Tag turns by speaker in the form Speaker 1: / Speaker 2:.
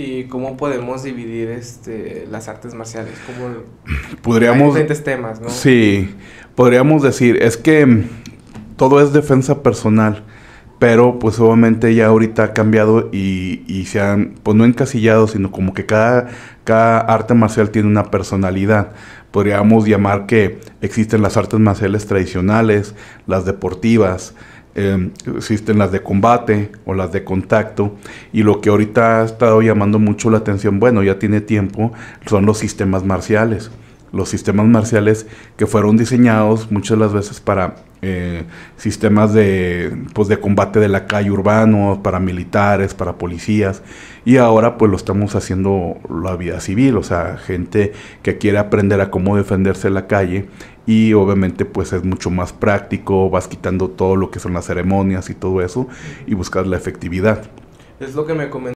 Speaker 1: ¿Y cómo podemos dividir este, las artes marciales? ¿Cómo podríamos, diferentes temas, ¿no?
Speaker 2: Sí, podríamos decir, es que mm, todo es defensa personal, pero pues obviamente ya ahorita ha cambiado y, se han, pues no encasillado, sino como que cada, cada arte marcial tiene una personalidad podríamos llamar que existen las artes marciales tradicionales, las deportivas, Em, existen las de combate o las de contacto y lo que ahorita ha estado llamando mucho la atención, bueno, ya tiene tiempo, son los sistemas marciales los sistemas marciales que fueron diseñados muchas las veces para eh, sistemas de, pues, de combate de la calle urbano, para militares, para policías, y ahora pues lo estamos haciendo la vida civil, o sea, gente que quiere aprender a cómo defenderse en la calle y obviamente pues es mucho más práctico, vas quitando todo lo que son las ceremonias y todo eso y buscas la efectividad.
Speaker 3: Es lo que me comentó